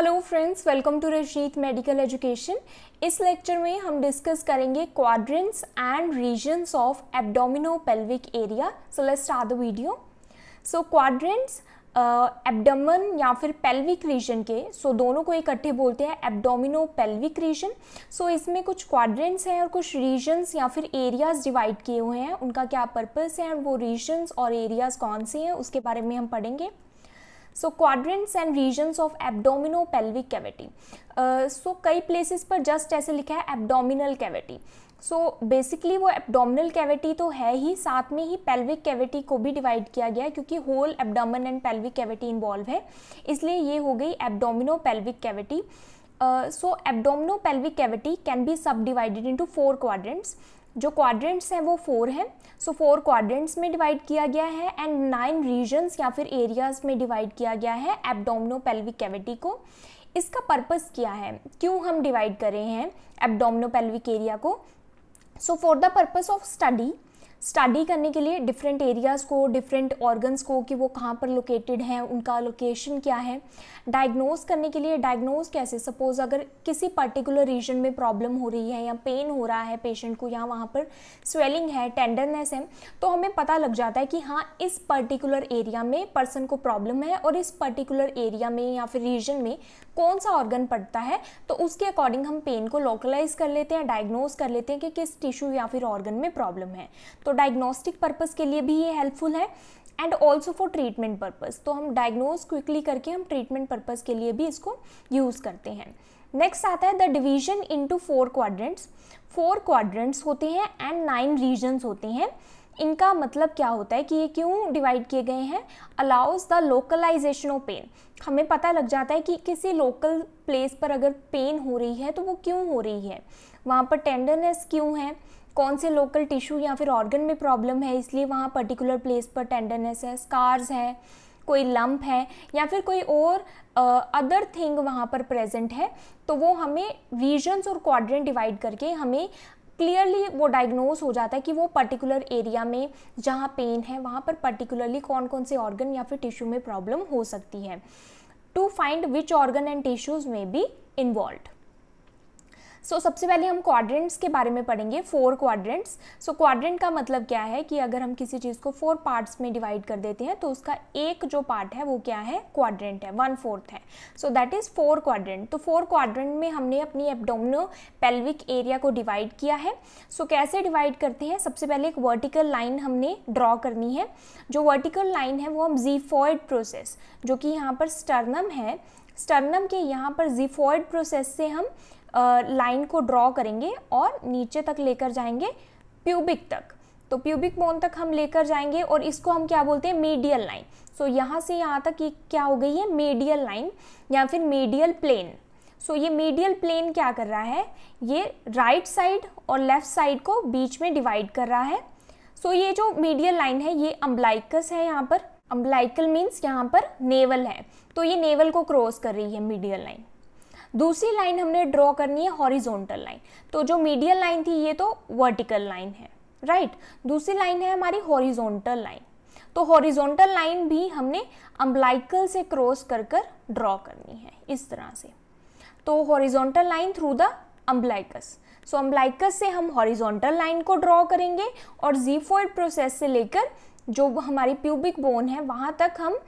Hello friends welcome to Rajneet medical education इस lecture में हम डिस्कस करेंगे quadrants and regions of abdomino pelvic area so let's start the video so quadrants abdomen या फिर pelvic region के सो so दोनों को इकट्ठे बोलते हैं एब्डोमिनो पेल्विक रीजन सो इसमें कुछ क्वाड्रेंट्स हैं और कुछ रीजन्स या फिर एरियाज डिवाइड किए हुए हैं उनका क्या पर्पस है और वो रीजन्स और एरियाज कौन से हैं उसके बारे में हम पढ़ेंगे so quadrants and regions of abdomino pelvic cavity so कई प्लेसेस पर जस्ट ऐसे लिखा है एबडोमिनल कैविटी सो बेसिकली वो एबडोमिनल कैविटी तो है ही साथ में ही पेल्विक कैविटी को भी डिवाइड किया गया है क्योंकि whole abdomen and pelvic cavity involve है इसलिए ये हो गई abdomino pelvic cavity so abdomino pelvic cavity can be subdivided into four quadrants जो क्वाड्रेंट्स हैं वो फोर हैं सो फोर क्वाड्रेंट्स में डिवाइड किया गया है एंड नाइन रीजन्स या फिर एरियाज में डिवाइड किया गया है एबडोमिनो पेल्विक कैविटी को इसका पर्पस क्या है क्यों हम डिवाइड कर रहे हैं एबडोमिनो पेल्विक एरिया को so for the purpose of study study करने के लिए डिफरेंट एरियाज़ को डिफरेंट ऑर्गन्स को कि वो कहाँ पर लोकेटेड हैं उनका लोकेशन क्या है डायग्नोज करने के लिए डायग्नोज कैसे सपोज़ अगर किसी पर्टिकुलर रीजन में प्रॉब्लम हो रही है या पेन हो रहा है पेशेंट को या वहाँ पर स्वेलिंग है टेंडरनेस है तो हमें पता लग जाता है कि हाँ इस पर्टिकुलर एरिया में पर्सन को प्रॉब्लम है और इस पर्टिकुलर एरिया में या फिर रीजन में कौन सा ऑर्गन पड़ता है तो उसके अकॉर्डिंग हम पेन को लोकलाइज कर लेते हैं डायग्नोज कर लेते हैं कि किस टिश्यू या फिर ऑर्गन में प्रॉब्लम है तो डायग्नोस्टिक पर्पज़ के लिए भी ये हेल्पफुल है and also for treatment purpose तो हम डायग्नोज क्विकली करके हम ट्रीटमेंट पर्पज़ के लिए भी इसको यूज़ करते हैं नेक्स्ट आता है the division into four quadrants four quadrants होते हैं एंड नाइन रीजन्स होते हैं इनका मतलब क्या होता है कि ये क्यों डिवाइड किए गए हैं allows the localization of pain हमें पता लग जाता है कि किसी लोकल प्लेस पर अगर पेन हो रही है तो वो क्यों हो रही है वहाँ पर टेंडरनेस क्यों है कौन से लोकल टिश्यू या फिर ऑर्गन में प्रॉब्लम है इसलिए वहाँ पर्टिकुलर प्लेस पर टेंडरनेस है स्कार्स है कोई लम्प है या फिर कोई और अदर थिंग वहाँ पर प्रेजेंट है तो वो हमें रीजन्स और क्वाड्रेंट डिवाइड करके हमें क्लियरली वो डायग्नोज हो जाता है कि वो पर्टिकुलर एरिया में जहाँ पेन है वहाँ पर पर्टिकुलरली कौन कौन से ऑर्गन या फिर टिश्यू में प्रॉब्लम हो सकती है to find which organ and tissues में बी इन्वॉल्व सो so, सबसे पहले हम क्वाड्रेंट्स के बारे में पढ़ेंगे फोर क्वाड्रेंट्स सो क्वाड्रेंट का मतलब क्या है कि अगर हम किसी चीज़ को फोर पार्ट्स में डिवाइड कर देते हैं तो उसका एक जो पार्ट है वो क्या है क्वाड्रेंट है वन फोर्थ है so that is four quadrant तो फोर क्वाड्रेंट में हमने अपनी एबडोमिनो पेल्विक एरिया को डिवाइड किया है सो so, कैसे डिवाइड करते हैं सबसे पहले एक वर्टिकल लाइन हमने ड्रॉ करनी है जो वर्टिकल लाइन है वो हम जीफॉइड प्रोसेस जो कि यहाँ पर स्टर्नम है स्टर्नम के यहाँ पर जीफॉइड प्रोसेस से हम लाइन को ड्रॉ करेंगे और नीचे तक लेकर जाएंगे प्यूबिक तक तो प्यूबिक बोन तक हम लेकर जाएंगे और इसको हम क्या बोलते हैं मीडियल लाइन सो यहाँ से यहाँ तक ये क्या हो गई है मीडियल लाइन या फिर मीडियल प्लेन सो ये मीडियल प्लेन क्या कर रहा है ये राइट right साइड और लेफ्ट साइड को बीच में डिवाइड कर रहा है सो so, ये जो मीडियल लाइन है ये अम्बलाइकस है यहाँ पर अम्बलाइकल मीन्स यहाँ पर नेवल है तो ये नेवल को क्रॉस कर रही है मीडियल लाइन दूसरी लाइन हमने ड्रॉ करनी है हॉरिजोंटल लाइन तो जो मीडियल लाइन थी ये तो वर्टिकल लाइन है राइट right? दूसरी लाइन है हमारी हॉरिजोंटल लाइन तो हॉरिजोंटल लाइन भी हमने अम्बलाइकल से क्रॉस कर कर ड्रॉ करनी है इस तरह से तो horizontal line through the umbilicus so umbilicus से हम हॉरिजोंटल लाइन को ड्रॉ करेंगे और जीफोइड प्रोसेस से लेकर जो हमारी प्यूबिक बोन है वहाँ तक हम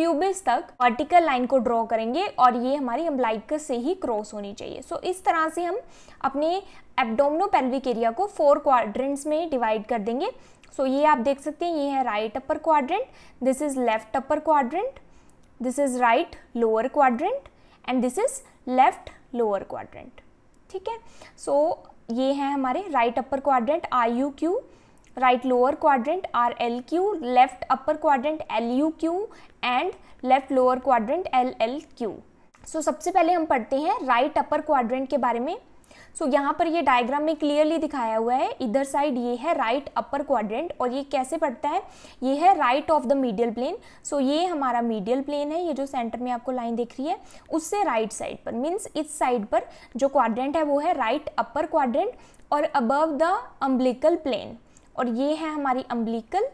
प्यूबिस तक वर्टिकल लाइन को ड्रॉ करेंगे और ये हमारी अम्बलाइकस से ही क्रॉस होनी चाहिए सो so, इस तरह से हम अपने पेल्विक एरिया को फोर क्वाड्रेंट्स में डिवाइड कर देंगे सो so, ये आप देख सकते हैं ये है right upper quadrant this is left upper quadrant this is right lower quadrant and this is left lower quadrant ठीक है सो so, ये है हमारे right upper quadrant I U Q right lower R L Q left upper quadrant L U Q and left lower quadrant L L Q so सबसे पहले हम पढ़ते हैं राइट अपर क्वाड्रेंट के बारे में सो so, यहाँ पर ये डायग्राम में क्लियरली दिखाया हुआ है इधर साइड ये है राइट अपर क्वाड्रेंट और ये कैसे पड़ता है ये है right of the medial plane so ये हमारा मीडियल प्लेन है ये जो सेंटर में आपको लाइन दिख रही है उससे राइट right साइड पर मीन्स इस साइड पर जो क्वाड्रेंट है वो है राइट अपर क्वाड्रेंट और अबव द अम्बलिकल प्लेन और ये है हमारी अम्बलिकल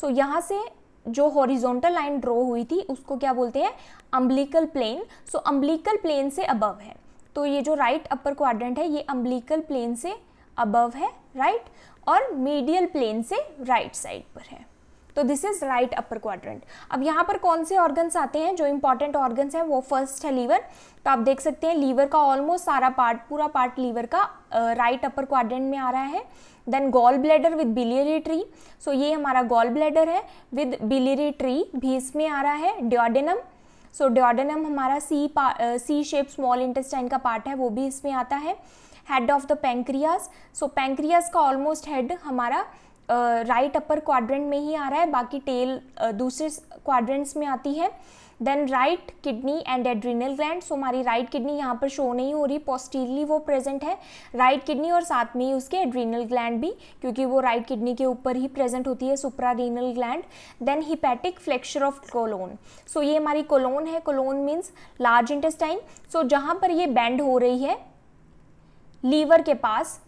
सो so, यहाँ से जो हॉरिजोंटल लाइन ड्रॉ हुई थी उसको क्या बोलते हैं umbilical plane so umbilical plane से अबव है तो ये जो राइट अपर क्वाड्रेंट है ये अम्बलिकल प्लेन से अबव है राइट right? और मीडियल प्लेन से राइट साइड पर है तो this is right upper quadrant अब यहाँ पर कौन से ऑर्गन्स आते हैं जो इंपॉर्टेंट ऑर्गन्स हैं वो फर्स्ट है लीवर तो आप देख सकते हैं लीवर का ऑलमोस्ट सारा पार्ट पूरा पार्ट लीवर का राइट अपर क्वाड्रेंट में आ रहा है then gall bladder with biliary tree so ये हमारा गॉल ब्लैडर है विद बिलियरी ट्री भी इसमें आ रहा है ड्योडेनम सो so, ड्योडेनम हमारा सी पा सी शेप स्मॉल इंटेस्टाइन का पार्ट है वो भी इसमें आता है head of the pancreas so pancreas का ऑलमोस्ट हेड हमारा राइट अपर क्वाड्रेंट में ही आ रहा है बाकी टेल uh, दूसरे क्वाड्रेंट्स में आती है then right kidney and adrenal gland so हमारी राइट किडनी यहाँ पर शो नहीं हो रही पॉस्टीरली वो प्रेजेंट है राइट right किडनी और साथ में ही उसके एड्रीनल ग्लैंड भी क्योंकि वो राइट right किडनी के ऊपर ही प्रेजेंट होती है suprarenal gland then hepatic flexure of colon so ये हमारी कोलोन है colon means large intestine so जहाँ पर ये बैंड हो रही है लीवर के पास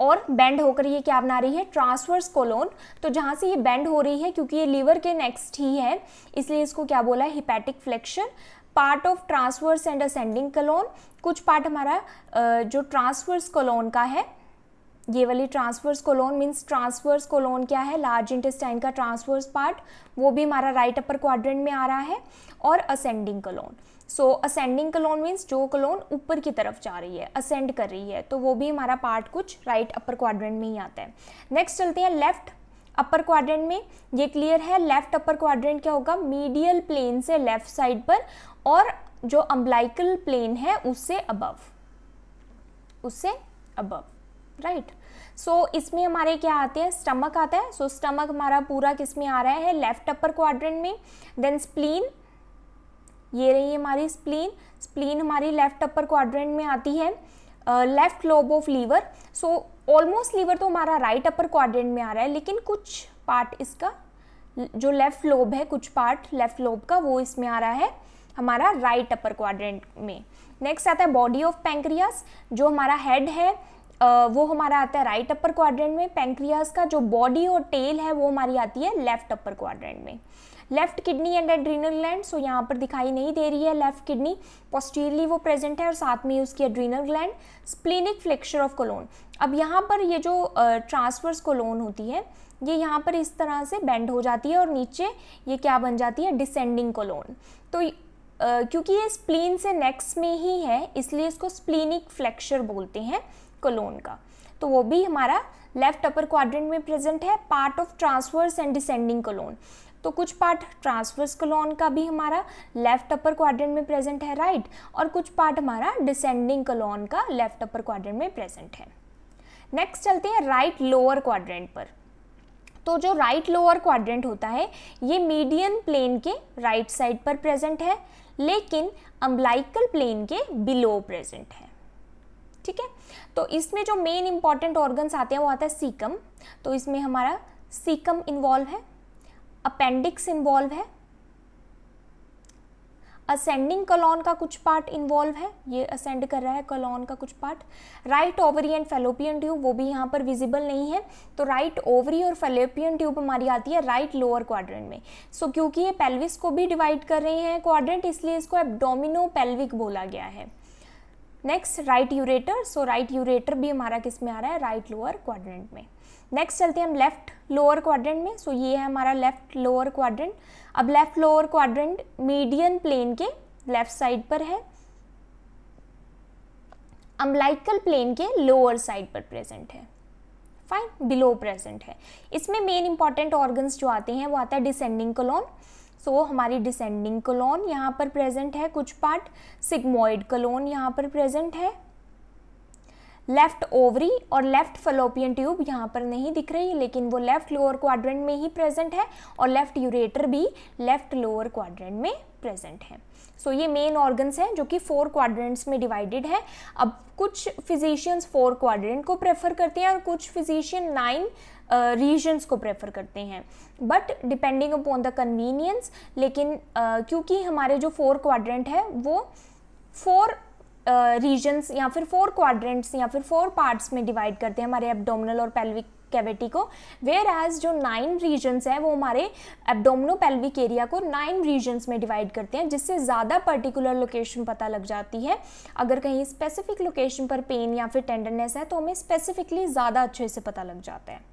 और बेंड होकर ये क्या बना रही है ट्रांसवर्स कोलोन तो जहाँ से ये बेंड हो रही है क्योंकि ये लीवर के नेक्स्ट ही है इसलिए इसको क्या बोला है hepatic flexion part of transverse and ascending colon कुछ पार्ट हमारा जो ट्रांसवर्स कोलोन का है ये वाली transverse colon means transverse colon क्या है लार्ज इंटेस्टाइन का ट्रांसवर्स पार्ट वो भी हमारा राइट अपर क्वाड्रेंट में आ रहा है और ascending colon so ascending colon means जो कोलोन ऊपर की तरफ जा रही है असेंड कर रही है तो वो भी हमारा पार्ट कुछ राइट अपर क्वाड्रेंट में ही आता है नेक्स्ट चलते हैं लेफ्ट अपर क्वाड्रेंट में ये क्लियर है लेफ्ट अपर क्वाड्रेंट क्या होगा मीडियल प्लेन से लेफ्ट साइड पर और जो अम्बलाइकल प्लेन है उससे अबव उससे अबव राइट सो इसमें हमारे क्या आते हैं स्टमक आता है सो so, स्टमक हमारा पूरा किस में आ रहा है लेफ्ट अपर क्वाड्रेंट में देन स्प्लीन ये रही हमारी स्प्लीन स्प्लीन हमारी लेफ्ट अपर क्वाड्रेंट में आती है left lobe of liver so almost liver तो हमारा राइट अपर क्वाड्रेंट में आ रहा है लेकिन कुछ पार्ट इसका जो लेफ्ट लोब है कुछ पार्ट लेफ्ट लोब का वो इसमें आ रहा है हमारा राइट अपर क्वाड्रेंट में नेक्स्ट आता है बॉडी ऑफ पैंक्रियास जो हमारा हेड है वो हमारा आता है राइट अपर क्वाड्रेंट में पेंक्रियाज का जो बॉडी और टेल है वो हमारी आती है लेफ्ट अपर क्वाड्रेंट में left kidney and adrenal gland so यहाँ पर दिखाई नहीं दे रही है लेफ्ट किडनी पॉस्टीरली वो प्रेजेंट है और साथ में उसकी adrenal gland splenic flexure of colon अब यहाँ पर ये जो ट्रांसफर्स कोलोन होती है ये यहाँ पर इस तरह से बेंड हो जाती है और नीचे ये क्या बन जाती है डिसेंडिंग कोलोन तो Uh, क्योंकि ये स्प्लीन से नेक्स्ट में ही है इसलिए इसको स्प्लीनिक फ्लेक्चर बोलते हैं कलोन का तो वो भी हमारा लेफ्ट अपर क्वाड्रेंट में प्रेजेंट है part of transverse and descending colon तो कुछ पार्ट ट्रांसवर्स कलोन का भी हमारा लेफ्ट अपर क्वाड्रेंट में प्रेजेंट है राइट right? और कुछ पार्ट हमारा डिसेंडिंग कलोन का लेफ्ट अपर क्वाड्रेंट में प्रेजेंट है नेक्स्ट चलते हैं राइट लोअर क्वाड्रेंट पर तो जो राइट लोअर क्वाड्रेंट होता है ये मीडियन प्लेन के राइट साइड पर प्रेजेंट है लेकिन अम्बलाइकल प्लेन के बिलो प्रेजेंट है ठीक है तो इसमें जो मेन इंपॉर्टेंट ऑर्गन्स आते हैं वो आता है सीकम तो इसमें हमारा सीकम इन्वॉल्व है अपेंडिक्स इन्वॉल्व है असेंडिंग कलॉन का कुछ पार्ट इन्वॉल्व है ये असेंड कर रहा है कलॉन का कुछ part right ovary and fallopian tube वो भी यहाँ पर विजिबल नहीं है तो राइट ओवरी और फेलोपियन ट्यूब हमारी आती है राइट लोअर क्वाड्रेंट में सो so, क्योंकि ये पेल्विस को भी डिवाइड कर रहे हैं क्वाड्रेंट इसलिए इसको एबडोमिनो पेल्विक बोला गया है next right ureter so right ureter भी हमारा किस में आ रहा है राइट लोअर क्वाड्रेंट में नेक्स्ट चलते हैं हम लेफ्ट लोअर क्वाड्रेंट में सो so, ये है हमारा लेफ्ट लोअर क्वाड्रेंट अब left lower quadrant median plane के लेफ्ट साइड पर है अम्बलाइकल प्लेन के लोअर साइड पर प्रेजेंट है फाइन बिलो प्रेजेंट है इसमें मेन इंपॉर्टेंट ऑर्गन्स जो आते हैं वो आता है डिसेंडिंग कलोन सो so, हमारी डिसेंडिंग कलोन यहाँ पर प्रेजेंट है कुछ पार्ट सिग्मोइड कलोन यहाँ पर प्रेजेंट है लेफ्ट ओवरी और लेफ्ट फलोपियन ट्यूब यहाँ पर नहीं दिख रही है लेकिन वो लेफ्ट लोअर क्वाड्रेंट में ही प्रेजेंट है और लेफ्ट यूरेटर भी लेफ्ट लोअर क्वाड्रेंट में प्रेजेंट है सो so, ये मेन ऑर्गन्स हैं जो कि फोर क्वाड्रेंट्स में डिवाइडेड है अब कुछ फिजिशियंस फोर क्वाड्रेंट को प्रेफर करते हैं और कुछ फिजिशियन नाइन रीजन्स को प्रेफर करते हैं but depending upon the convenience लेकिन क्योंकि हमारे जो फोर क्वाड्रेंट है वो फोर रीजन्स या फिर फोर क्वाड्रेंट्स या फिर फोर पार्ट्स में डिवाइड करते हैं हमारे एबडोमिनल और पेल्विक कैविटी को वेयर एज जो नाइन रीजन्स हैं वो हमारे एबडोमिनो पेल्विक एरिया को नाइन रीजन्स में डिवाइड करते हैं जिससे ज़्यादा पर्टिकुलर लोकेशन पता लग जाती है अगर कहीं स्पेसिफिक लोकेशन पर पेन या फिर टेंडरनेस है तो हमें स्पेसिफिकली ज़्यादा अच्छे से पता लग जाता है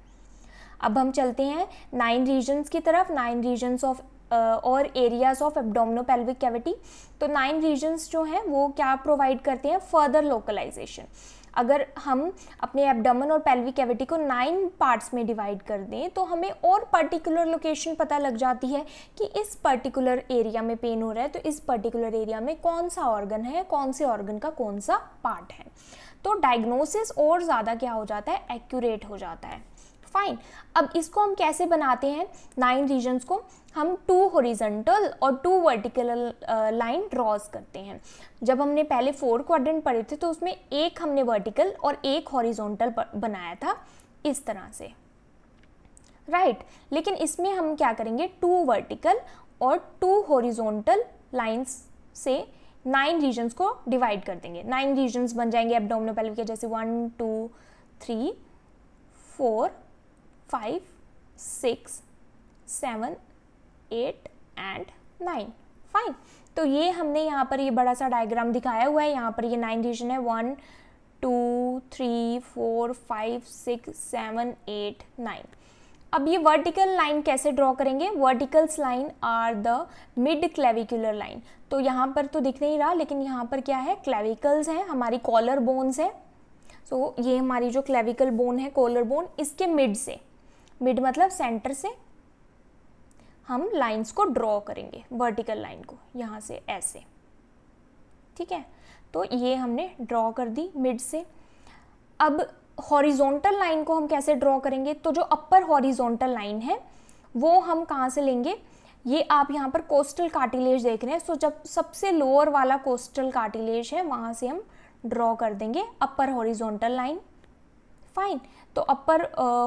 अब हम चलते हैं नाइन रीजन्स की तरफ नाइन रीजन्स ऑफ और areas of abdomino pelvic cavity तो नाइन रीजन्स जो हैं वो क्या प्रोवाइड करते हैं फर्दर लोकलाइजेशन अगर हम अपने एब्डोमन और पेल्विक कैविटी को नाइन पार्ट्स में डिवाइड कर दें तो हमें और पर्टिकुलर लोकेशन पता लग जाती है कि इस पर्टिकुलर एरिया में पेन हो रहा है तो इस पर्टिकुलर एरिया में कौन सा ऑर्गन है कौन से ऑर्गन का कौन सा पार्ट है तो डायग्नोसिस और ज़्यादा क्या हो जाता है एक्यूरेट हो जाता है फाइन अब इसको हम कैसे बनाते हैं नाइन रीजन्स को हम टू हॉरिजेंटल और टू वर्टिकल लाइन ड्रॉज करते हैं जब हमने पहले फोर क्वाड्रेंट पढ़े थे तो उसमें एक हमने वर्टिकल और एक हॉरिजॉन्टल बनाया था इस तरह से राइट right. लेकिन इसमें हम क्या करेंगे टू वर्टिकल और टू हॉरिजॉन्टल लाइंस से नाइन रीजन्स को डिवाइड कर देंगे नाइन रीजन्स बन जाएंगे एबडोमिनल पेल्विक जैसे one two three four five six seven eight and nine fine तो ये हमने यहाँ पर ये बड़ा सा डायग्राम दिखाया हुआ है यहाँ पर ये नाइन डिवीजन है one two three four five six seven eight nine अब ये वर्टिकल लाइन कैसे ड्रॉ करेंगे verticals line are the mid clavicular line तो यहाँ पर तो दिख नहीं रहा लेकिन यहाँ पर क्या है क्लेविकल्स हैं हमारी कॉलर बोन्स हैं सो so, ये हमारी जो क्लेविकल बोन है कॉलर बोन इसके मिड से मिड मतलब सेंटर से हम लाइंस को ड्रॉ करेंगे वर्टिकल लाइन को यहाँ से ऐसे ठीक है तो ये हमने ड्रॉ कर दी मिड से अब हॉरिजोंटल लाइन को हम कैसे ड्रॉ करेंगे तो जो अपर हॉरिजोंटल लाइन है वो हम कहाँ से लेंगे ये आप यहाँ पर कोस्टल कार्टिलेज देख रहे हैं सो जब सबसे लोअर वाला कोस्टल कार्टिलेज है वहाँ से हम ड्रॉ कर देंगे अपर हॉरिजोंटल लाइन फाइन तो अपर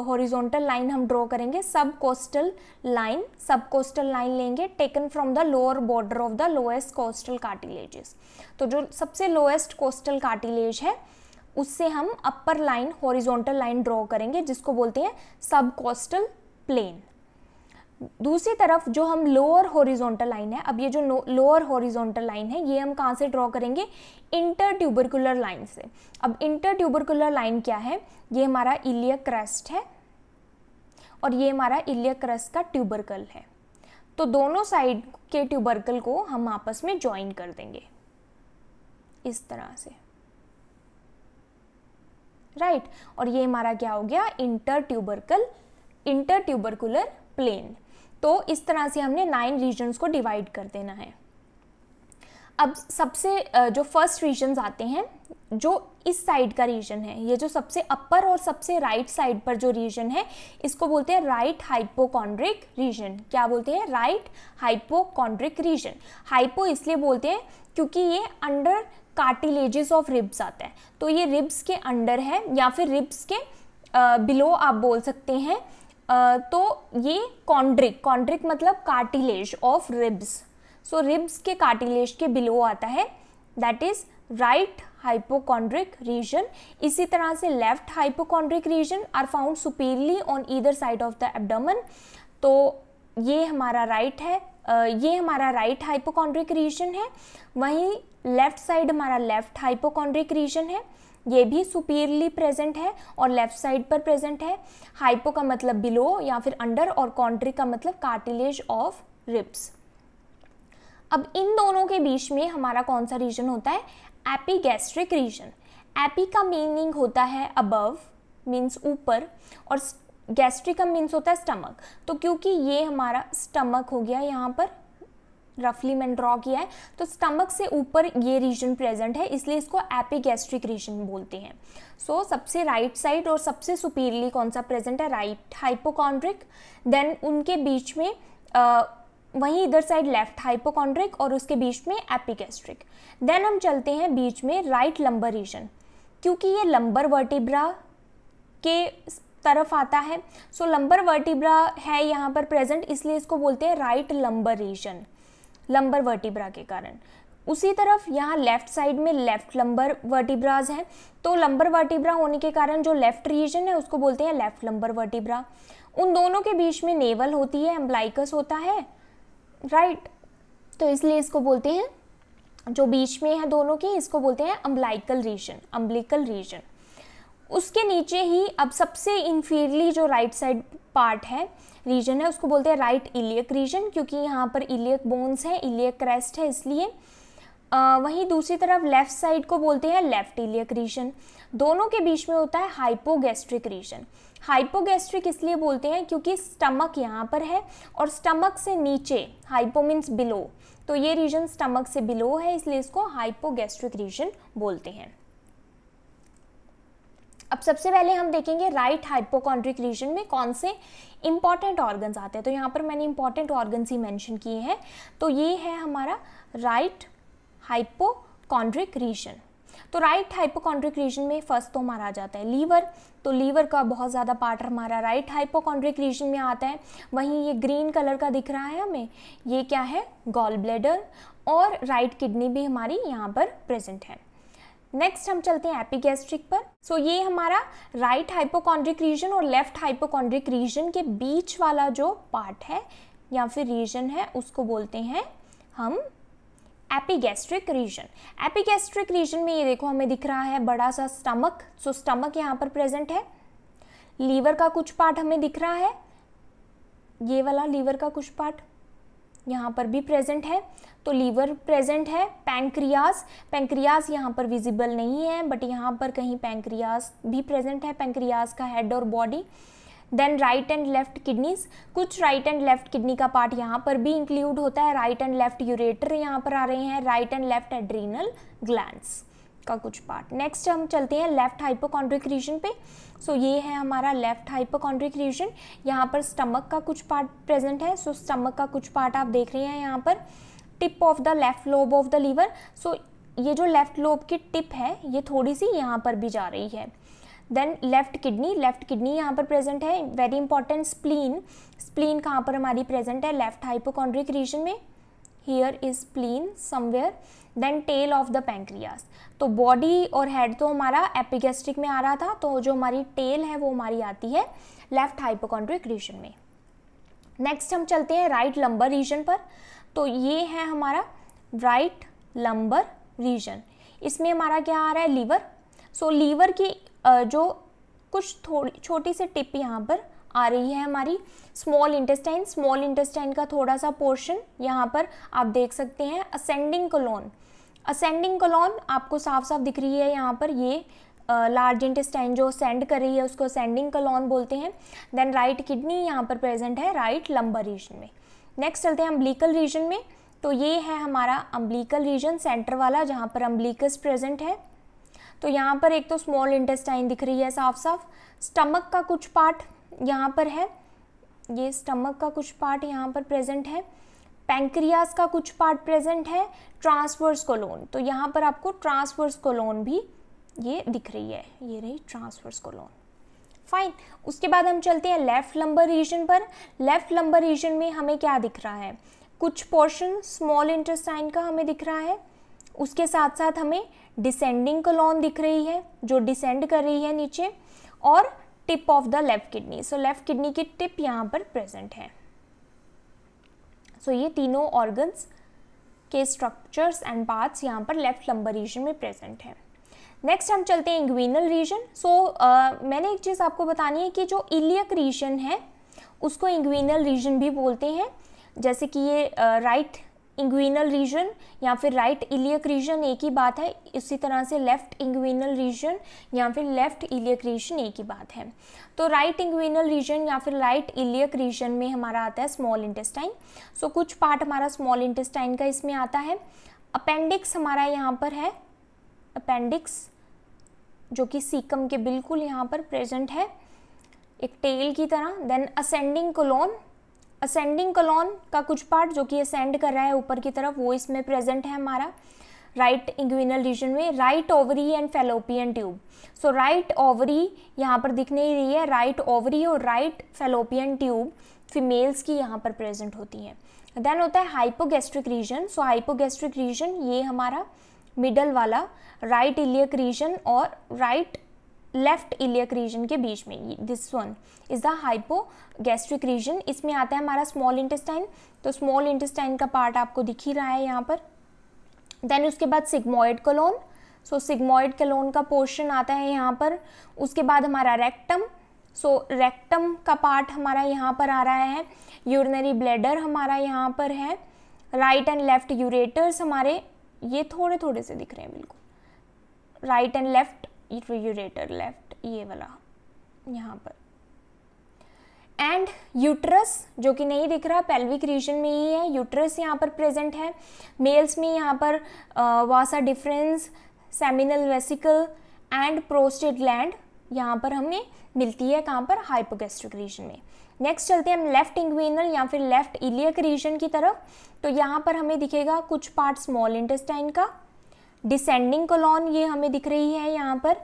हॉरिजॉन्टल लाइन हम ड्रॉ करेंगे subcostal line subcostal line लेंगे taken from the lower border of the lowest costal cartilages तो जो सबसे लोएस्ट कोस्टल कार्टिलेज है उससे हम upper line horizontal line draw करेंगे जिसको बोलते हैं सब कोस्टल प्लेन दूसरी तरफ जो हम लोअर हॉरिजॉन्टल लाइन है अब ये जो लोअर हॉरिजॉन्टल लाइन है ये हम कहाँ से ड्रॉ करेंगे इंटर ट्यूबरकुलर लाइन से अब इंटर ट्यूबरकुलर लाइन क्या है ये हमारा इलिय क्रस्ट है और ये हमारा इलिय क्रस्ट का ट्यूबरकल है तो दोनों साइड के ट्यूबरकल को हम आपस में ज्वाइन कर देंगे इस तरह से राइट right? और ये हमारा क्या हो गया inter tubercle inter tubercular plane तो इस तरह से हमने नाइन रीजन्स को डिवाइड कर देना है अब सबसे जो फर्स्ट रीजन्स आते हैं जो इस साइड का रीजन है ये जो सबसे अपर और सबसे राइट right साइड पर जो रीजन है इसको बोलते हैं राइट हाइपोकॉन्ड्रिक रीजन क्या बोलते हैं राइट हाइपोकॉन्ड्रिक रीजन हाइपो इसलिए बोलते हैं क्योंकि ये अंडर कार्टिलेजेस ऑफ रिब्स आता है तो ये रिब्स के अंडर है या फिर रिब्स के बिलो आप बोल सकते हैं तो ये कॉन्ड्रिक कॉन्ड्रिक मतलब cartilage of ribs so ribs के कार्टिलेज के बिलो आता है that is right hypochondriac region इसी तरह से left hypochondriac region are found superiorly on either side of the abdomen तो ये हमारा राइट right है ये हमारा राइट हाइपोकॉन्ड्रिक रीजन है वहीं लेफ्ट साइड हमारा लेफ्ट हाइपोकॉन्ड्रिक रीजन है ये भी सुपीरियरली प्रेजेंट है और लेफ्ट साइड पर प्रेजेंट है हाइपो का मतलब बिलो या फिर अंडर और कॉन्ट्री का मतलब कार्टिलेज ऑफ रिब्स अब इन दोनों के बीच में हमारा कौन सा रीजन होता है एपीगैस्ट्रिक रीजन एपी का मीनिंग होता है अबव मीन्स ऊपर और गैस्ट्रिक का मीन्स होता है स्टमक तो क्योंकि ये हमारा स्टमक हो गया यहाँ पर रफली मैंने ड्रॉ किया है तो स्टमक से ऊपर ये रीजन प्रेजेंट है इसलिए इसको एपिगैस्ट्रिक रीजन बोलते हैं सो so, सबसे राइट right साइड और सबसे सुपीरियरली कौन सा प्रेजेंट है राइट हाइपोकॉन्ड्रिक देन उनके बीच में आ, वहीं इधर साइड लेफ्ट हाइपोकॉन्ड्रिक और उसके बीच में एपिगैस्ट्रिक देन हम चलते हैं बीच में राइट लंबर रीजन क्योंकि ये लंबर वर्टिब्रा के तरफ आता है सो लंबर वर्टिब्रा है यहाँ पर प्रेजेंट इसलिए इसको बोलते हैं right lumbar region lumbar vertebra के कारण उसी तरफ यहाँ लेफ्ट साइड में लेफ्ट लंबर वर्टिब्राज हैं तो लंबर वर्टिब्रा होने के कारण जो लेफ्ट रीजन है उसको बोलते हैं लेफ्ट लंबर वर्टिब्रा उन दोनों के बीच में नेवल होती है एम्ब्लाइकस होता है राइट तो इसलिए इसको बोलते हैं जो बीच में है दोनों की इसको बोलते हैं अम्बलाइकल रीजन अम्बलिकल रीजन उसके नीचे ही अब सबसे इन्फीरियरली जो राइट साइड पार्ट है रीजन है उसको बोलते हैं राइट इलियक रीजन क्योंकि यहाँ पर इलियक बोन्स है इलियक क्रेस्ट है इसलिए वहीं दूसरी तरफ लेफ़्ट साइड को बोलते हैं लेफ़्ट इलियक रीजन दोनों के बीच में होता है हाइपोगेस्ट्रिक रीजन हाइपोगेस्ट्रिक इसलिए बोलते हैं क्योंकि स्टमक यहाँ पर है और स्टमक से नीचे हाइपो मीन्स बिलो तो ये रीजन स्टमक से बिलो है इसलिए इसको हाइपोगेस्ट्रिक रीजन बोलते हैं अब सबसे पहले हम देखेंगे राइट हाइपोकॉन्ड्रिक रीजन में कौन से इंपॉर्टेंट ऑर्गन्स आते हैं तो यहाँ पर मैंने इंपॉर्टेंट ऑर्गन्स ही मेंशन किए हैं तो ये है हमारा राइट हाइपोकॉन्ड्रिक रीजन तो राइट हाइपोकॉन्ड्रिक रीजन में फर्स्ट तो हमारा आ जाता है लीवर तो लीवर का बहुत ज़्यादा पार्ट हमारा राइट हाइपोकॉन्ड्रिक रीजन में आता है वहीं ये ग्रीन कलर का दिख रहा है हमें ये क्या है गॉल ब्लेडर और राइट किडनी भी हमारी यहाँ पर प्रेजेंट है नेक्स्ट हम चलते हैं एपिगैस्ट्रिक पर सो so, ये हमारा राइट हाइपोकॉन्ड्रिक रीजन और लेफ्ट हाइपोकॉन्ड्रिक रीजन के बीच वाला जो पार्ट है या फिर रीजन है उसको बोलते हैं हम एपिगैस्ट्रिक रीजन एपिगैस्ट्रिक रीजन में ये देखो हमें दिख रहा है बड़ा सा स्टमक सो स्टमक यहाँ पर प्रेजेंट है लीवर का कुछ पार्ट हमें दिख रहा है ये वाला लीवर का कुछ पार्ट यहाँ पर भी प्रेजेंट है तो लीवर प्रेजेंट है पैंक्रियाज पैंक्रियाज यहाँ पर विजिबल नहीं है बट यहाँ पर कहीं पैंक्रियाज भी प्रेजेंट है पैंक्रियाज का हेड और body then right and left kidneys कुछ राइट एंड लेफ्ट किडनी का पार्ट यहाँ पर भी इंक्लूड होता है राइट एंड लेफ्ट यूरेटर यहाँ पर आ रहे हैं right and left adrenal gland का कुछ पार्ट नेक्स्ट हम चलते हैं लेफ्ट हाइपोकॉन्ड्रिक रीजन पे सो so, ये है हमारा लेफ्ट हाइपोकॉन्ड्रिक रीजन यहाँ पर स्टमक का कुछ पार्ट प्रेजेंट है सो so, स्टमक का कुछ पार्ट आप देख रहे हैं यहाँ पर tip of the left lobe of the liver so ये जो लेफ्ट लोब की टिप है ये थोड़ी सी यहाँ पर भी जा रही है then left kidney left kidney यहाँ पर प्रेजेंट है वेरी इंपॉर्टेंट स्प्लीन स्प्लीन कहाँ पर हमारी प्रेजेंट है लेफ्ट हाइपोकॉन्ड्रिक रीजन में here is spleen somewhere then tail of the pancreas तो बॉडी और हेड तो हमारा एपिगेस्ट्रिक में आ रहा था तो जो हमारी टेल है वो हमारी आती है लेफ्ट हाइपोकॉन्ड्रिक रीजन में नेक्स्ट हम चलते हैं राइट लंबर रीजन पर तो ये है हमारा राइट लंबर रीजन इसमें हमारा क्या आ रहा है लीवर सो so, लीवर की जो कुछ थोड़ी छोटी सी टिप यहाँ पर आ रही है हमारी स्मॉल इंटेस्टाइन स्मॉल इंटेस्टाइन का थोड़ा सा पोर्शन यहाँ पर आप देख सकते हैं असेंडिंग कलोन असेंडिंग कलोन आपको साफ साफ दिख रही है यहाँ पर ये लार्ज इंटेस्टाइन जो सेंड कर रही है उसको असेंडिंग कलॉन बोलते हैं देन राइट किडनी यहाँ पर प्रेजेंट है राइट लंबर रीजन में नेक्स्ट चलते हैं अम्बलीकल रीजन में तो ये है हमारा अम्बलीकल रीजन सेंटर वाला जहाँ पर अम्बलिकस प्रेजेंट है तो यहाँ पर एक तो स्मॉल इंटेस्टाइन दिख रही है साफ साफ स्टमक का कुछ पार्ट यहाँ पर है ये स्टमक का कुछ पार्ट यहाँ पर प्रेजेंट है पैंक्रियास का कुछ पार्ट प्रेजेंट है ट्रांसवर्स कोलोन तो यहाँ पर आपको ट्रांसवर्स कोलोन भी ये दिख रही है ये रही ट्रांसवर्स कोलोन फाइन उसके बाद हम चलते हैं लेफ़्ट लंबर रीजन पर लेफ़्ट लंबर रीजन में हमें क्या दिख रहा है कुछ पोर्शन स्मॉल इंटेस्टाइन का हमें दिख रहा है उसके साथ साथ हमें डिसेंडिंग कलॉन दिख रही है जो डिसेंड कर रही है नीचे और tip of the left kidney so left kidney की टिप यहाँ पर प्रेजेंट है सो so, ये तीनों ऑर्गन्स के स्ट्रक्चर्स एंड पार्ट्स यहाँ पर लेफ़्ट लंबर रीजन में प्रेजेंट हैं नेक्स्ट हम चलते हैं इंग्विनल रीजन सो मैंने एक चीज़ आपको बतानी है कि जो इलियक रीजन है उसको इंग्विनल रीजन भी बोलते हैं जैसे कि ये राइट इंग्विनल रीजन या फिर राइट इलियक रीजन एक ही बात है इसी तरह से लेफ्ट इंग्विनल रीजन या फिर लेफ्ट इलियक रीजन एक ही बात है तो राइट इंग्विनल रीजन या फिर राइट इलियक रीजन में हमारा आता है स्मॉल इंटेस्टाइन सो कुछ पार्ट हमारा स्मॉल इंटेस्टाइन का इसमें आता है अपेंडिक्स हमारा यहाँ पर है अपेंडिक्स जो कि सीकम के बिल्कुल यहाँ पर प्रेजेंट है एक टेल की तरह then ascending colon ascending colon का कुछ पार्ट जो कि असेंड कर रहा है ऊपर की तरफ वो इसमें प्रेजेंट है हमारा राइट इंग्विनल रीजन में right ovary and fallopian tube so right ovary यहाँ पर दिख नहीं रही है राइट right ओवरी और राइट फेलोपियन ट्यूब फीमेल्स की यहाँ पर प्रेजेंट होती हैं देन होता है hypogastric region so hypogastric region ये हमारा मिडल वाला राइट इलियक रीजन और राइट लेफ्ट इलियक रीजन के बीच में this one is the hypo gastric region इसमें आता है हमारा स्मॉल इंटेस्टाइन तो स्मॉल इंटेस्टाइन का पार्ट आपको दिख ही रहा है यहाँ पर देन उसके बाद sigmoid colon so sigmoid colon का पोर्शन आता है यहाँ पर उसके बाद हमारा रेक्टम सो so, रेक्टम का पार्ट हमारा यहाँ पर आ रहा है यूरिनरी ब्लेडर हमारा यहाँ पर है राइट एंड लेफ्ट यूरेटर्स हमारे ये थोड़े थोड़े से दिख रहे हैं बिल्कुल right and left ureter left ये वाला यहाँ पर एंड यूट्रस जो कि नहीं दिख रहा पेल्विक रीजन में ही है यूट्रस यहाँ पर प्रेजेंट है मेल्स में यहाँ पर vasa deferens seminal vesicle and prostate gland यहाँ पर हमें मिलती है कहाँ पर हाइपोगेस्ट्रिक रीजन में नेक्स्ट चलते हैं हम लेफ्ट इंग्वेनल या फिर लेफ्ट इलियक रीजन की तरफ तो यहाँ पर हमें दिखेगा कुछ पार्ट स्मॉल इंटेस्टाइन का डिसेंडिंग कॉलोन ये हमें दिख रही है यहाँ पर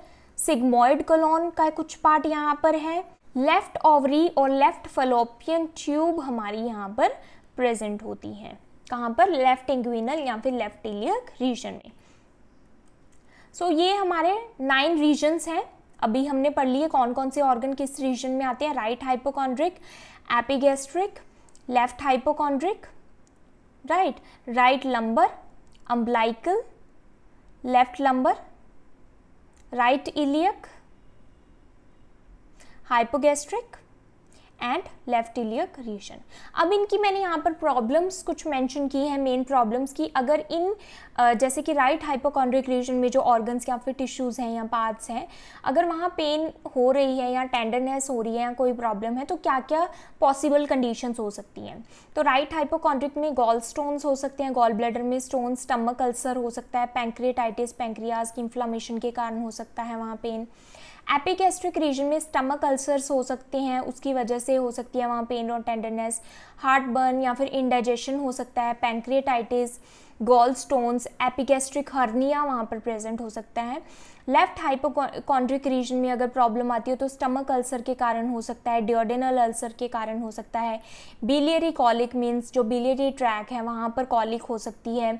सिग्मोइड कॉलोन का कुछ पार्ट यहाँ पर है लेफ्ट ओवरी और लेफ्ट फलोपियन ट्यूब हमारी यहाँ पर प्रेजेंट होती है कहाँ पर लेफ्ट इंग्विनल या फिर लेफ्ट इलियक रीजन में सो so, ये हमारे नाइन रीजन्स हैं अभी हमने पढ़ लिए कौन कौन से ऑर्गन किस रीजन में आते हैं right hypochondriac epigastric left hypochondriac right right lumbar umbilical left lumbar right iliac hypogastric and left iliac region अब इनकी मैंने यहाँ पर प्रॉब्लम्स कुछ मेंशन की है मेन प्रॉब्लम्स की अगर इन जैसे कि राइट हाइपोकॉन्ड्रिक रीजन में जो ऑर्गन्स या फिर टिश्यूज़ हैं या पार्ट्स हैं अगर वहाँ पेन हो रही है या टेंडरनेस हो रही है या कोई प्रॉब्लम है तो क्या क्या पॉसिबल कंडीशंस हो सकती हैं तो राइट हाइपोकॉन्ड्रिक में गॉल स्टोन्स हो सकते हैं गॉल ब्लडर में स्टोन स्टमक अल्सर हो सकता है पैंक्रियाटाइटिस पैंक्रियाज की इन्फ्लामेशन के कारण हो सकता है वहाँ पेन एपिकेस्ट्रिक रीजन में स्टमक अल्सर्स हो सकते हैं उसकी वजह से हो सकती है वहाँ पेन और टेंडरनेस हार्ट बर्न या फिर इंडाइजेशन हो सकता है pancreatitis gall stones epigastric hernia वहाँ पर प्रेजेंट हो सकता है लेफ्ट हाइपोकॉन्ड्रिक रीजन में अगर प्रॉब्लम आती हो तो स्टमक अल्सर के कारण हो सकता है डिओडेनल अल्सर के कारण हो सकता है बिलियरी कॉलिक मीन्स जो बिलियरी ट्रैक है वहाँ पर कॉलिक हो सकती है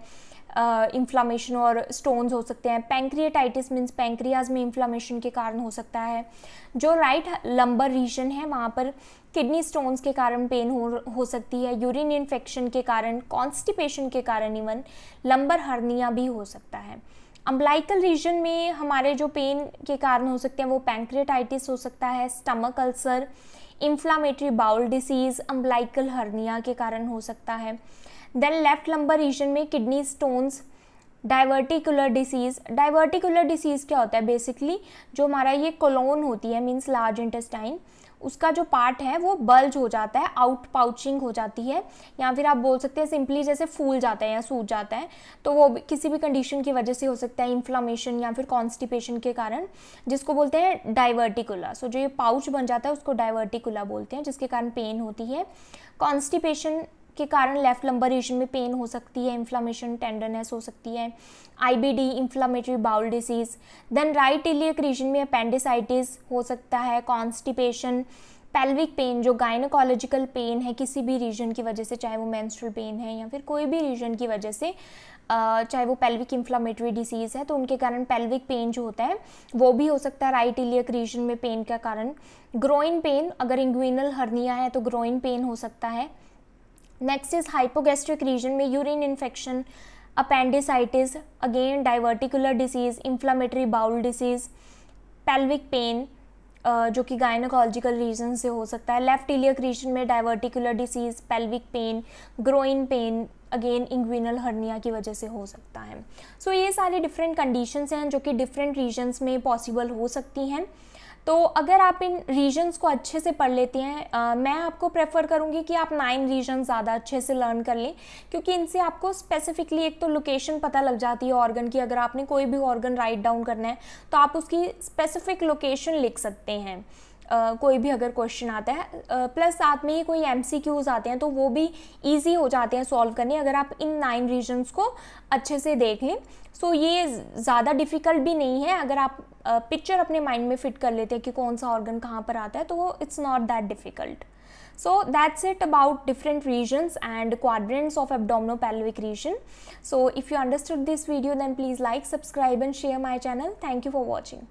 इन्फ्लामेशन और स्टोन्स हो सकते हैं पैंक्रियाटाइटिस मीन्स पैंक्रियाज में इन्फ्लामेशन के कारण हो सकता है जो राइट लंबर रीजन है वहाँ पर किडनी स्टोन्स के कारण पेन हो हो सकती है यूरिन इन्फेक्शन के कारण कॉन्स्टिपेशन के कारण इवन लंबर हर्निया भी हो सकता है अम्बलाइकल रीजन में हमारे जो पेन के कारण हो सकते हैं वो पैंक्रियाटाइटिस हो सकता है stomach ulcer inflammatory bowel disease umbilical hernia के कारण हो सकता है देन लेफ्ट लंबर रीजन में kidney stones diverticular disease diverticular disease क्या होता है बेसिकली जो हमारा ये कोलोन होती है मीन्स लार्ज इंटेस्टाइन उसका जो पार्ट है वो बल्ज हो जाता है आउट पाउचिंग हो जाती है या फिर आप बोल सकते हैं सिंपली जैसे फूल जाता है या सूज जाता है तो वो किसी भी कंडीशन की वजह से हो सकता है इन्फ्लामेशन या फिर कॉन्स्टिपेशन के कारण जिसको बोलते हैं डाइवर्टिकुला सो जो ये पाउच बन जाता है उसको डाइवर्टिकुला बोलते हैं जिसके कारण पेन होती है कॉन्स्टिपेशन के कारण लेफ्ट लंबर रीजन में पेन हो सकती है इन्फ्लामेशन टेंडरनेस हो सकती है IBD inflammatory bowel disease then right iliac region में अपेंडिसाइटिस हो सकता है कॉन्स्टिपेशन पेल्विक पेन जो गाइनोकोलॉजिकल पेन है किसी भी रीजन की वजह से चाहे वो मैंस्ट्रल पेन है या फिर कोई भी रीजन की वजह से चाहे वो पेल्विक इन्फ्लामेटरी डिसीज़ है तो उनके कारण पेल्विक पेन जो होता है वो भी हो सकता है राइट इलियक रीजन में पेन का कारण ग्रोइन पेन अगर इंग्विनल हर्निया है तो ग्रोइन पेन हो सकता है नेक्स्ट इज हाइपोगेस्ट्रिक रीजन में urine infection appendicitis again diverticular disease inflammatory bowel disease pelvic pain जो कि गायनोकोलॉजिकल रीजन से हो सकता है लेफ्ट इलियक रीजन में diverticular disease pelvic pain groin pain again inguinal hernia की वजह से हो सकता है सो so, ये सारे डिफरेंट कंडीशंस हैं जो कि डिफरेंट रीजन्स में पॉसिबल हो सकती हैं तो अगर आप इन रीजन्स को अच्छे से पढ़ लेते हैं आ, मैं आपको प्रेफर करूँगी कि आप नाइन रीजन ज़्यादा अच्छे से लर्न कर लें क्योंकि इनसे आपको स्पेसिफिकली एक तो लोकेशन पता लग जाती है ऑर्गन की अगर आपने कोई भी ऑर्गन राइट डाउन करना है तो आप उसकी स्पेसिफिक लोकेशन लिख सकते हैं कोई भी अगर क्वेश्चन आता है प्लस साथ में ही कोई एम आते हैं तो वो भी ईजी हो जाते हैं सॉल्व करने अगर आप इन नाइन रीजन्स को अच्छे से देख लें सो ये ज़्यादा डिफ़िकल्ट भी नहीं है अगर आप पिक्चर अपने माइंड में फिट कर लेते हैं कि कौन सा ऑर्गन कहाँ पर आता है तो it's not that difficult so that's it about different regions and quadrants of abdomino pelvic region so if you understood this video then please like subscribe and share my channel thank you for watching